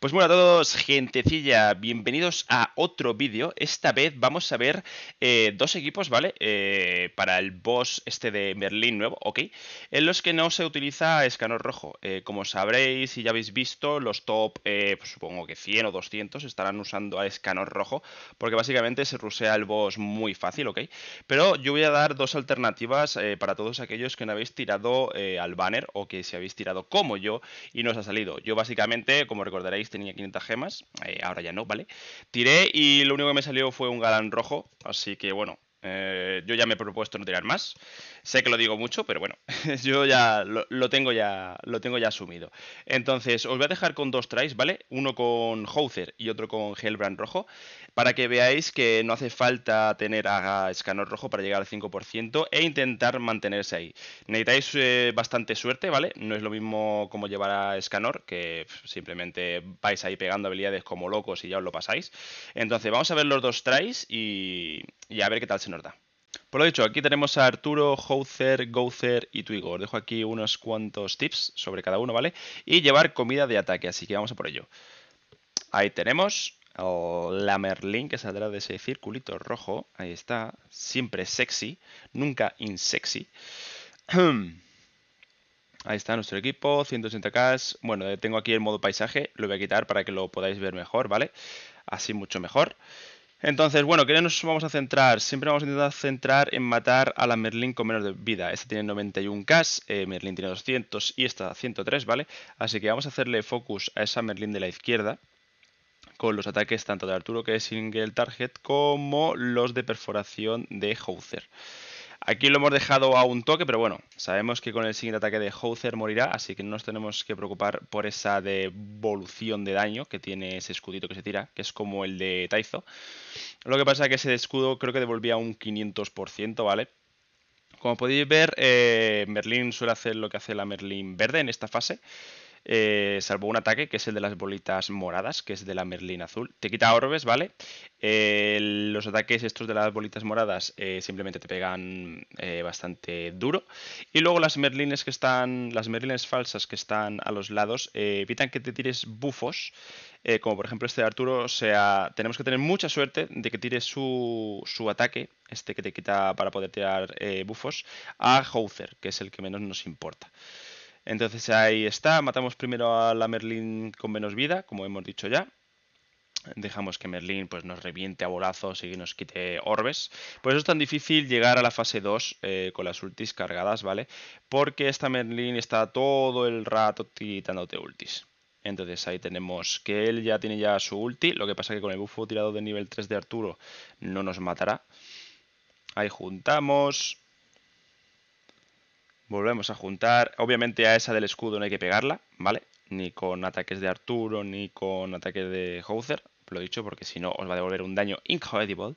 Pues bueno a todos, gentecilla, bienvenidos a otro vídeo. Esta vez vamos a ver eh, dos equipos, ¿vale? Eh, para el boss este de Berlín nuevo, ¿ok? En los que no se utiliza escanor rojo. Eh, como sabréis y ya habéis visto, los top, pues supongo que 100 o 200 estarán usando a escanor rojo, porque básicamente se rusea el boss muy fácil, ¿ok? Pero yo voy a dar dos alternativas para todos aquellos que no habéis tirado al banner o que se si habéis tirado como yo y no os ha salido. Yo básicamente, como recordaréis, tenía 500 gemas, eh, ahora ya no, ¿vale? Tiré y lo único que me salió fue un galán rojo, así que bueno, eh, yo ya me he propuesto no tirar más. Sé que lo digo mucho, pero bueno, yo ya lo, tengo ya lo tengo ya asumido. Entonces, os voy a dejar con dos tries, ¿vale? Uno con Houser y otro con Hellbrand rojo, para que veáis que no hace falta tener a Escanor rojo para llegar al 5% e intentar mantenerse ahí. Necesitáis eh, bastante suerte, ¿vale? No es lo mismo como llevar a Escanor, que simplemente vais ahí pegando habilidades como locos y ya os lo pasáis. Entonces, vamos a ver los dos tries y, y a ver qué tal se nos da. Por lo dicho, aquí tenemos a Arturo, Houser, Gouther y Twigor. dejo aquí unos cuantos tips sobre cada uno, ¿vale? Y llevar comida de ataque, así que vamos a por ello. Ahí tenemos la Merlin que saldrá de ese circulito rojo. Ahí está. Siempre sexy, nunca insexy. Ahí está nuestro equipo, 180k. Bueno, eh, tengo aquí el modo paisaje, lo voy a quitar para que lo podáis ver mejor, ¿vale? Así mucho mejor. Entonces, bueno, ¿qué nos vamos a centrar? Siempre vamos a intentar centrar en matar a la Merlin con menos de vida. Esta tiene 91k, eh, Merlin tiene 200 y esta 103, ¿vale? Así que vamos a hacerle focus a esa Merlin de la izquierda con los ataques tanto de Arturo, que es single target, como los de perforación de Hauser. Aquí lo hemos dejado a un toque, pero bueno, sabemos que con el siguiente ataque de Hozer morirá, así que no nos tenemos que preocupar por esa devolución de daño que tiene ese escudito que se tira, que es como el de Taizo. Lo que pasa es que ese escudo creo que devolvía un 500%, ¿vale? Como podéis ver, eh, Merlin suele hacer lo que hace la Merlin verde en esta fase. Eh, salvo un ataque, que es el de las bolitas moradas, que es de la merlín azul. Te quita orbes, ¿vale? Eh, los ataques estos de las bolitas moradas eh, simplemente te pegan bastante duro. Y luego las Merlines que están, las Merlines falsas que están a los lados, evitan que te tires bufos. como por ejemplo este de Arturo, o sea, tenemos que tener mucha suerte de que tire su, su ataque, este que te quita para poder tirar bufos, a Houser, que es el que menos nos importa. Entonces ahí está, matamos primero a la Merlin con menos vida, como hemos dicho ya. Dejamos que Merlin pues, nos reviente a bolazos y nos quite orbes. Por eso es tan difícil llegar a la fase 2 eh, con las ultis cargadas, ¿vale? Porque esta Merlin está todo el rato quitándote ultis. Entonces ahí tenemos que él ya tiene ya su ulti, lo que pasa que con el bufo tirado de nivel 3 de Arturo no nos matará. Ahí juntamos, Volvemos a juntar. Obviamente a esa del escudo no hay que pegarla, ¿vale? Ni con ataques de Arturo, ni con ataques de Houser, Lo he dicho porque si no os va a devolver un daño incredible.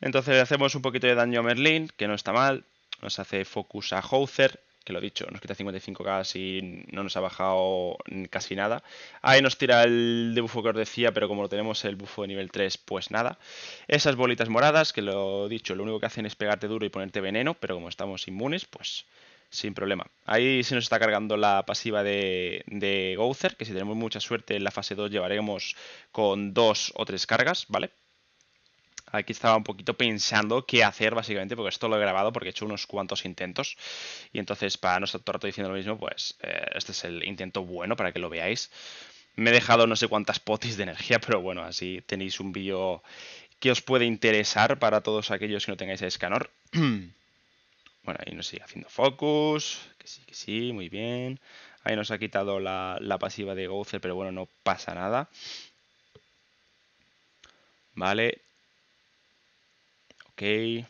Entonces hacemos un poquito de daño a Merlin, que no está mal. Nos hace focus a Houser, que lo he dicho, nos quita 55k y no nos ha bajado casi nada. Ahí nos tira el debuffo que os decía, pero como lo tenemos el bufo de nivel 3, pues nada. Esas bolitas moradas, que lo he dicho, lo único que hacen es pegarte duro y ponerte veneno, pero como estamos inmunes, pues sin problema. Ahí se nos está cargando la pasiva de, de Gouther, que si tenemos mucha suerte en la fase 2 llevaremos con dos o tres cargas, ¿vale? Aquí estaba un poquito pensando qué hacer, básicamente, porque esto lo he grabado porque he hecho unos cuantos intentos. Y entonces, para no estar todo el rato diciendo lo mismo, pues eh, este es el intento bueno para que lo veáis. Me he dejado no sé cuántas potis de energía, pero bueno, así tenéis un vídeo que os puede interesar para todos aquellos que no tengáis a Escanor. Bueno, ahí nos sigue haciendo focus. Que sí, que sí, muy bien. Ahí nos ha quitado la, pasiva de Gozer, pero bueno, no pasa nada. Vale. Ok. E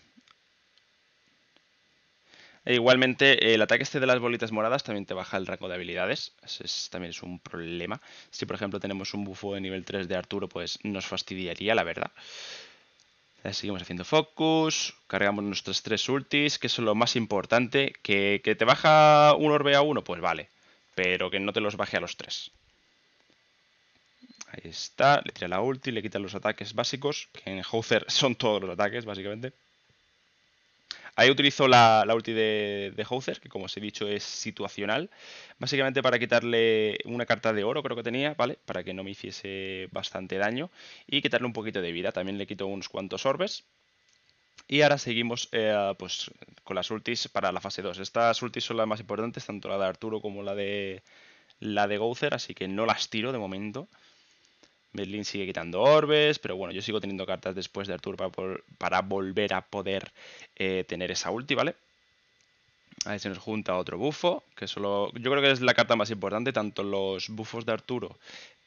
igualmente, el ataque este de las bolitas moradas también te baja el rango de habilidades. Eso también es un problema. Si, por ejemplo, tenemos un bufo de nivel 3 de Arturo, pues nos fastidiaría, la verdad. Eh, seguimos haciendo focus, cargamos nuestros tres ultis, que es lo más importante. ¿Que, te baja un orbe a uno, pues vale, pero que no te los baje a los tres. Ahí está, le tira la ulti, le quita los ataques básicos, que en Houser son todos los ataques, básicamente. Ahí utilizo la, ulti de, de que como os he dicho es situacional, básicamente para quitarle una carta de oro, creo que tenía, ¿vale? Para que no me hiciese bastante daño y quitarle un poquito de vida. También le quito unos cuantos orbes. Y ahora seguimos eh, pues, con las ultis para la fase 2. Estas ultis son las más importantes, tanto la de Arturo como la de, la de así que no las tiro de momento. Medlin sigue quitando orbes, pero bueno, yo sigo teniendo cartas después de Arturo para, volver a poder eh, tener esa ulti, ¿vale? Ahí se nos junta otro bufo, que solo yo creo que es la carta más importante, tanto los bufos de Arturo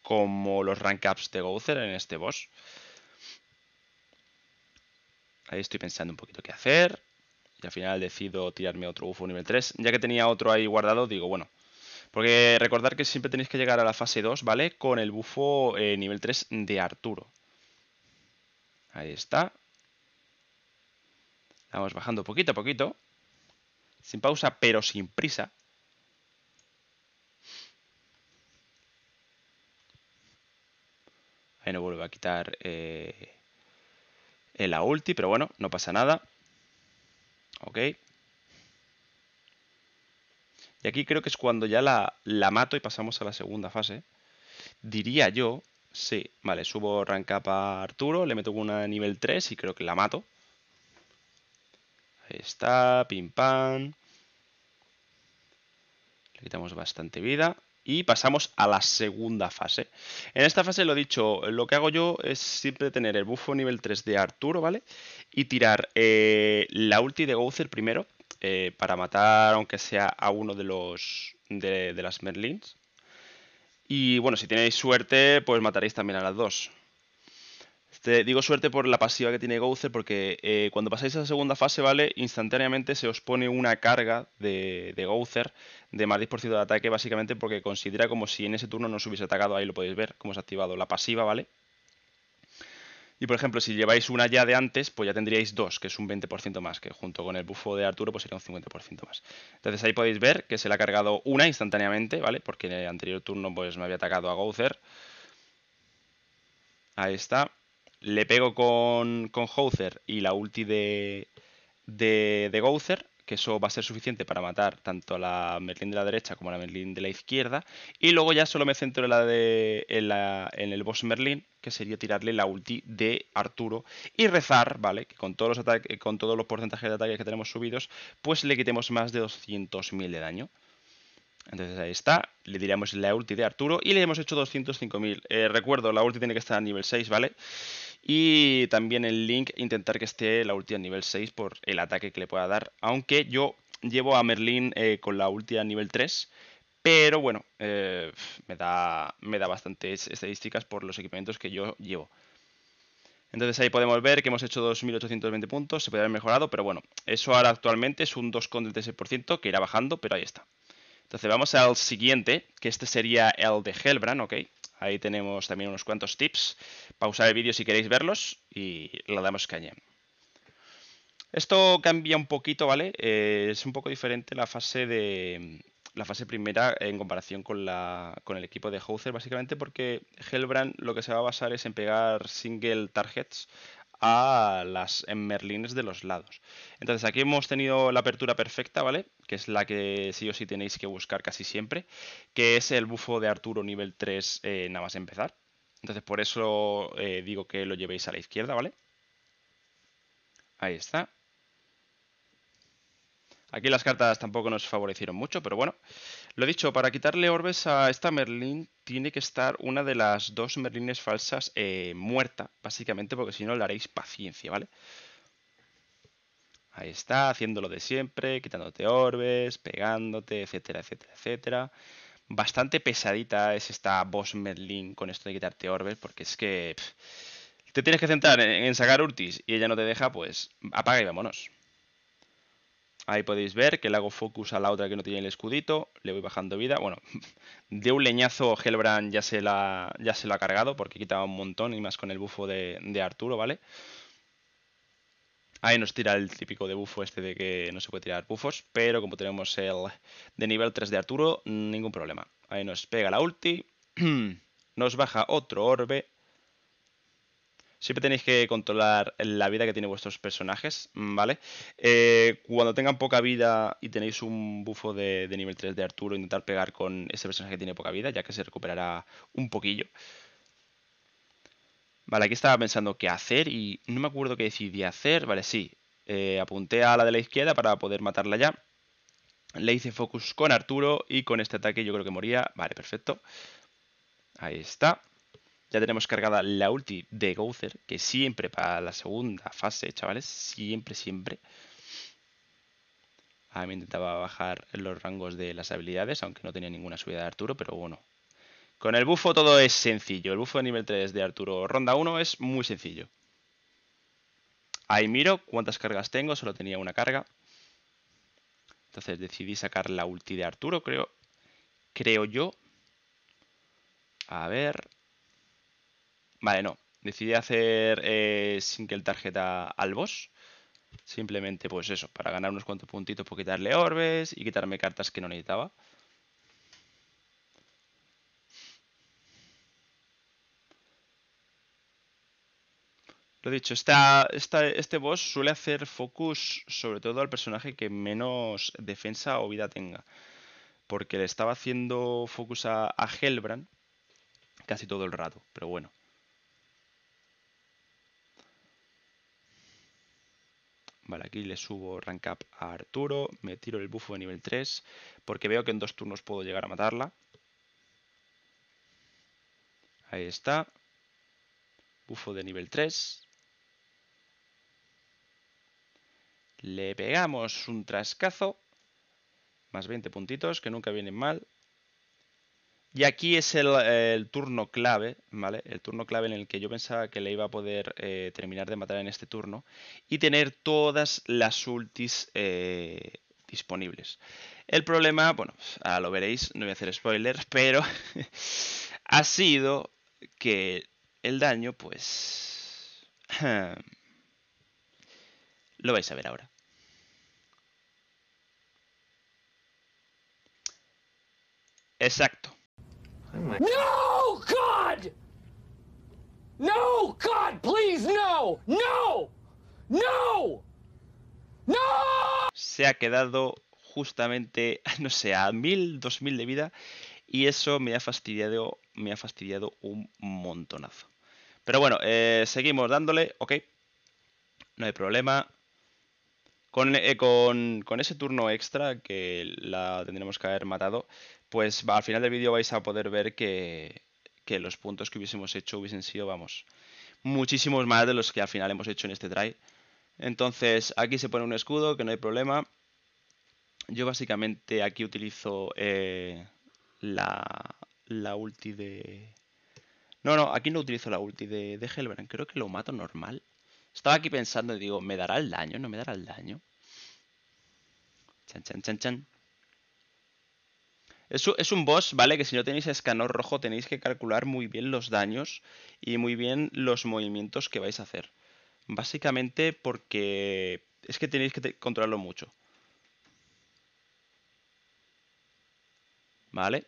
como los rank ups de Gouther en este boss. Ahí estoy pensando un poquito qué hacer. Y al final decido tirarme otro bufo nivel 3. Ya que tenía otro ahí guardado, digo, bueno, porque recordad que siempre tenéis que llegar a la fase 2, ¿vale? Con el bufo eh, nivel 3 de Arturo. Ahí está. Vamos bajando poquito a poquito. Sin pausa, pero sin prisa. Ahí no vuelvo a quitar eh, la ulti, pero bueno, no pasa nada. Ok. Y aquí creo que es cuando ya la, mato y pasamos a la segunda fase. Diría yo, sí, vale, subo rank up a Arturo, le meto una nivel 3 y creo que la mato. Ahí está, pim pam. Le quitamos bastante vida y pasamos a la segunda fase. En esta fase, lo dicho, lo que hago yo es siempre tener el buffo nivel 3 de Arturo, ¿vale? Y tirar eh, la ulti de Gouzer primero eh, para matar, aunque sea a uno de los de, las Merlins. Y bueno, si tenéis suerte, pues mataréis también a las dos. Este, digo suerte por la pasiva que tiene Gouzer, porque eh, cuando pasáis a la segunda fase, ¿vale? Instantáneamente se os pone una carga de, de de más 10% de ataque, básicamente porque considera como si en ese turno no os hubiese atacado, ahí lo podéis ver, como se ha activado la pasiva, ¿vale? Y por ejemplo, si lleváis una ya de antes, pues ya tendríais dos, que es un 20% más, que junto con el bufo de Arturo, pues sería un 50% más. Entonces ahí podéis ver que se le ha cargado una instantáneamente, ¿vale? Porque en el anterior turno pues me había atacado a Gouzer. Ahí está. Le pego con, con y la ulti de, de, de que eso va a ser suficiente para matar tanto a la Merlin de la derecha como a la Merlin de la izquierda. Y luego ya solo me centro en, la de, en, el boss Merlin, que sería tirarle la ulti de Arturo y rezar, ¿vale? Que con todos los, ataques, eh, con todos los porcentajes de ataques que tenemos subidos, pues le quitemos más de 200.000 de daño. Entonces ahí está, le diremos la ulti de Arturo y le hemos hecho 205.000. Eh, recuerdo, la ulti tiene que estar a nivel 6, ¿vale? vale y también el Link intentar que esté la ulti a nivel 6 por el ataque que le pueda dar. Aunque yo llevo a Merlin eh, con la ulti a nivel 3. Pero bueno, eh, me, da, me da bastantes estadísticas por los equipamientos que yo llevo. Entonces ahí podemos ver que hemos hecho 2.820 puntos, se puede haber mejorado, pero bueno, eso ahora actualmente es un 2,36% que irá bajando, pero ahí está. Entonces vamos al siguiente, que este sería el de Helbran, ¿ok? Ahí tenemos también unos cuantos tips. Pausar el vídeo si queréis verlos y lo damos caña. Esto cambia un poquito, ¿vale? Eh, es un poco diferente la fase de la fase primera en comparación con, la, con el equipo de Houser, básicamente porque Hellbrand lo que se va a basar es en pegar single targets a las merlines de los lados. Entonces aquí hemos tenido la apertura perfecta, ¿vale? Que es la que sí o sí tenéis que buscar casi siempre, que es el bufo de Arturo nivel 3 eh, nada más empezar. Entonces por eso eh, digo que lo llevéis a la izquierda, ¿vale? Ahí está. Aquí las cartas tampoco nos favorecieron mucho, pero bueno. Lo dicho, para quitarle orbes a esta Merlin tiene que estar una de las dos Merlines falsas eh, muerta, básicamente, porque si no le haréis paciencia, ¿vale? Ahí está, haciéndolo de siempre, quitándote orbes, pegándote, etcétera, etcétera, etcétera. Bastante pesadita es esta boss Merlin con esto de quitarte orbes, porque es que te tienes que centrar en, en sacar Urtis y ella no te deja, pues apaga y vámonos. Ahí podéis ver que le hago focus a la otra que no tiene el escudito, le voy bajando vida. Bueno, de un leñazo Helbrand ya se la, ya se lo ha cargado porque quitaba un montón y más con el bufo de, de Arturo, ¿vale? Ahí nos tira el típico de bufo este de que no se puede tirar bufos, pero como tenemos el de nivel 3 de Arturo, ningún problema. Ahí nos pega la ulti, nos baja otro orbe Siempre tenéis que controlar la vida que tienen vuestros personajes, mm, ¿vale? Eh, cuando tengan poca vida y tenéis un bufo de, nivel 3 de Arturo, intentar pegar con ese personaje que tiene poca vida, ya que se recuperará un poquillo. Vale, aquí estaba pensando qué hacer y no me acuerdo qué decidí hacer. Vale, sí, eh, apunté a la de la izquierda para poder matarla ya. Le hice focus con Arturo y con este ataque yo creo que moría. Vale, perfecto. Ahí está. Ya tenemos cargada la ulti de Gouther, que siempre para la segunda fase, chavales, siempre, siempre. A ah, mí intentaba bajar los rangos de las habilidades, aunque no tenía ninguna subida de Arturo, pero bueno. Con el bufo todo es sencillo. El bufo de nivel 3 de Arturo ronda 1 es muy sencillo. Ahí miro cuántas cargas tengo, solo tenía una carga. Entonces decidí sacar la ulti de Arturo, creo, creo yo. A ver, Vale, no. Decidí hacer eh, sin que el tarjeta al boss. Simplemente, pues eso, para ganar unos cuantos puntitos por pues quitarle orbes y quitarme cartas que no necesitaba. Lo dicho, este boss suele hacer focus sobre todo al personaje que menos defensa o vida tenga. Porque le estaba haciendo focus a, a casi todo el rato, pero bueno. Vale, aquí le subo rank up a Arturo, me tiro el bufo de nivel 3, porque veo que en dos turnos puedo llegar a matarla. Ahí está. Bufo de nivel 3. Le pegamos un trascazo. Más 20 puntitos, que nunca vienen mal. Y aquí es el, turno clave, ¿vale? El turno clave en el que yo pensaba que le iba a poder eh, terminar de matar en este turno y tener todas las ultis eh, disponibles. El problema, bueno, pues, lo veréis, no voy a hacer spoilers, pero ha sido que el daño, pues... lo vais a ver ahora. Exacto. Oh no, God! No, God, please, no! No! No! Se ha quedado justamente, no sé, a mil, dos mil de vida y eso me ha fastidiado, me ha fastidiado un montonazo. Pero bueno, eh, seguimos dándole, ok, no hay problema. Eh, con, con, ese turno extra que la tendremos que haber matado, pues al final del vídeo vais a poder ver que, que, los puntos que hubiésemos hecho hubiesen sido, vamos, muchísimos más de los que al final hemos hecho en este try. Entonces, aquí se pone un escudo, que no hay problema. Yo básicamente aquí utilizo eh, la, la ulti de... No, no, aquí no utilizo la ulti de, de Creo que lo mato normal. Estaba aquí pensando y digo, ¿me dará el daño? ¿No me dará el daño? Chan, chan, chan, chan. Es, un boss, ¿vale? Que si no tenéis escanor rojo tenéis que calcular muy bien los daños y muy bien los movimientos que vais a hacer. Básicamente porque es que tenéis que controlarlo mucho. ¿Vale?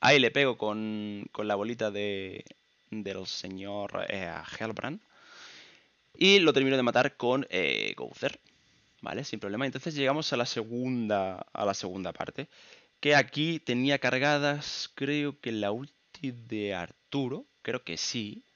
Ahí le pego con, con la bolita de, del señor eh, Helbrand. Y lo termino de matar con eh, ¿Vale? Sin problema. Entonces llegamos a la segunda, a la segunda parte que aquí tenía cargadas, creo que la ulti de Arturo, creo que sí.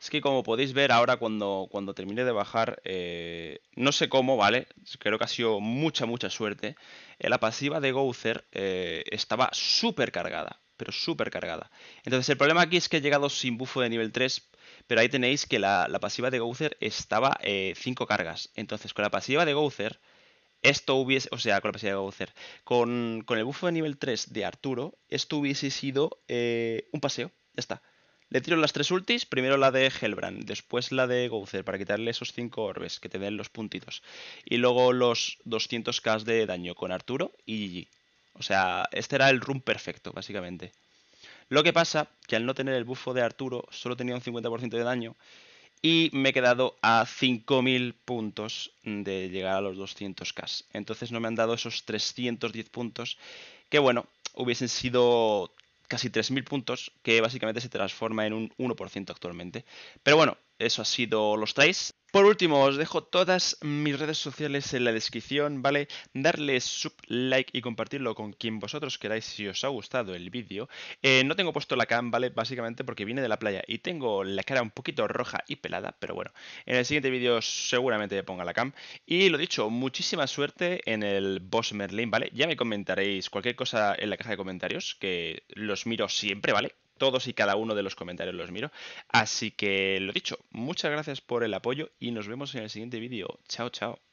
Es que como podéis ver ahora cuando, cuando terminé de bajar, eh, no sé cómo, ¿vale? Creo que ha sido mucha, mucha suerte. Eh, la pasiva de Gouther eh, estaba súper cargada, pero súper cargada. Entonces el problema aquí es que he llegado sin bufo de nivel 3, pero ahí tenéis que la, pasiva de Gouther estaba 5 cargas. Entonces con la pasiva de Gouzer esto hubiese, o sea, con la de con, con, el buffo de nivel 3 de Arturo, esto hubiese sido eh, un paseo, ya está. Le tiro las tres ultis, primero la de Helbrand, después la de Gouzer para quitarle esos 5 orbes que te den los puntitos. Y luego los 200k de daño con Arturo y O sea, este era el run perfecto, básicamente. Lo que pasa que al no tener el bufo de Arturo, solo tenía un 50% de daño y me he quedado a 5.000 puntos de llegar a los 200k. Entonces no me han dado esos 310 puntos que, bueno, hubiesen sido casi 3.000 puntos que básicamente se transforma en un 1% actualmente. Pero bueno, eso ha sido los tres. Por último, os dejo todas mis redes sociales en la descripción, ¿vale? Darle sub, like y compartirlo con quien vosotros queráis si os ha gustado el vídeo. Eh, no tengo puesto la cam, ¿vale? Básicamente porque vine de la playa y tengo la cara un poquito roja y pelada, pero bueno, en el siguiente vídeo seguramente ponga la cam. Y lo dicho, muchísima suerte en el Boss Merlin, ¿vale? Ya me comentaréis cualquier cosa en la caja de comentarios, que los miro siempre, ¿vale? todos y cada uno de los comentarios los miro. Así que lo dicho, muchas gracias por el apoyo y nos vemos en el siguiente vídeo. Chao, chao.